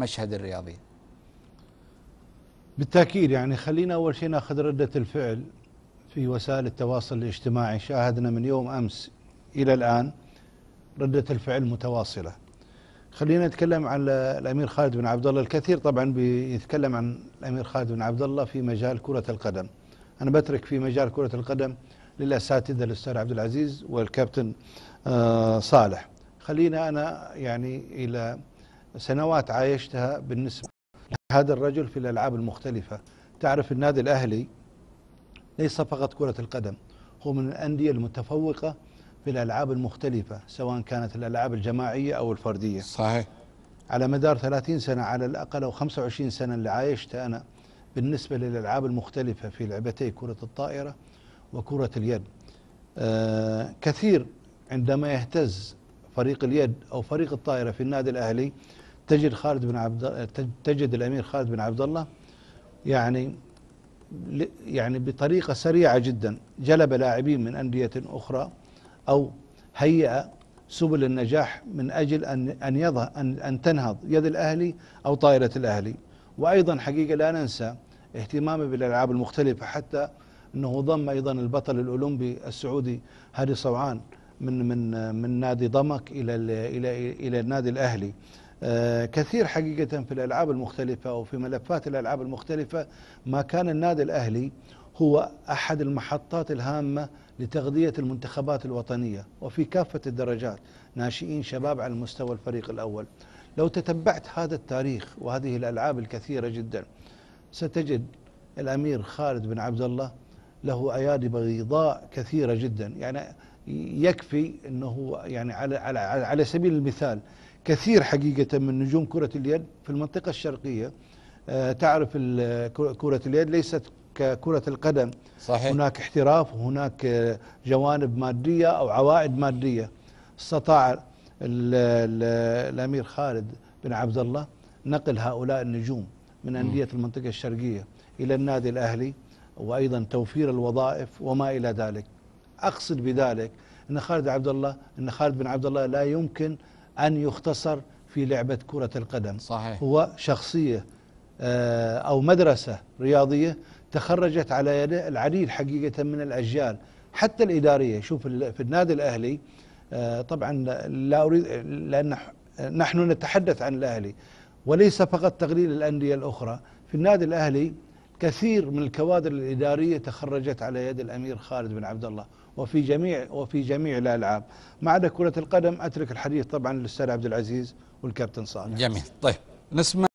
مشهد الرياضي بالتأكيد يعني خلينا أول شيء ناخذ ردة الفعل في وسائل التواصل الاجتماعي شاهدنا من يوم أمس إلى الآن ردة الفعل متواصلة خلينا نتكلم عن الأمير خالد بن عبد الله الكثير طبعا بيتكلم عن الأمير خالد بن عبد الله في مجال كرة القدم أنا بترك في مجال كرة القدم للأساتذة الأستاذ عبد العزيز والكابتن آه، صالح خلينا أنا يعني إلى سنوات عايشتها بالنسبة لهذا الرجل في الألعاب المختلفة تعرف النادي الأهلي ليس فقط كرة القدم هو من الأندية المتفوقة في الألعاب المختلفة سواء كانت الألعاب الجماعية أو الفردية صحيح على مدار 30 سنة على الأقل أو 25 سنة اللي عايشتها أنا بالنسبة للألعاب المختلفة في لعبتي كرة الطائرة وكرة اليد آه كثير عندما يهتز فريق اليد أو فريق الطائرة في النادي الأهلي تجد خالد بن عبد تجد الأمير خالد بن عبد الله يعني يعني بطريقة سريعة جدا جلب لاعبين من أندية أخرى أو هيئ سبل النجاح من أجل أن أن يظهر أن أن تنهض يد الأهلي أو طائرة الأهلي وأيضا حقيقة لا ننسى اهتمامه بالألعاب المختلفة حتى أنه ضم أيضا البطل الأولمبي السعودي هادي صوعان من من من نادي ضمك الى الى الى النادي الاهلي آه، كثير حقيقه في الالعاب المختلفه وفي ملفات الالعاب المختلفه ما كان النادي الاهلي هو احد المحطات الهامه لتغذيه المنتخبات الوطنيه وفي كافه الدرجات ناشئين شباب على مستوى الفريق الاول لو تتبعت هذا التاريخ وهذه الالعاب الكثيره جدا ستجد الامير خالد بن عبد الله له ايادي بيضاء كثيره جدا يعني يكفي انه يعني على على على سبيل المثال كثير حقيقه من نجوم كره اليد في المنطقه الشرقيه آه، تعرف كره اليد ليست ككرة القدم صحيح. هناك احتراف وهناك جوانب مادية أو عوائد مادية استطاع الأمير خالد بن عبد الله نقل هؤلاء النجوم من أندية المنطقة الشرقية إلى النادي الأهلي وأيضا توفير الوظائف وما إلى ذلك أقصد بذلك أن خالد عبد الله أن خالد بن عبد الله لا يمكن أن يختصر في لعبة كرة القدم صحيح. هو شخصية آه، أو مدرسة رياضية تخرجت على يد العديد حقيقة من الأجيال حتى الإدارية شوف في النادي الأهلي آه، طبعا لا أريد لأن نحن نتحدث عن الأهلي وليس فقط تقليل الأندية الأخرى في النادي الأهلي كثير من الكوادر الإدارية تخرجت على يد الأمير خالد بن عبد الله وفي جميع وفي جميع الألعاب ما عدا كرة القدم أترك الحديث طبعا للأستاذ عبد العزيز والكابتن صالح جميل طيب نسمع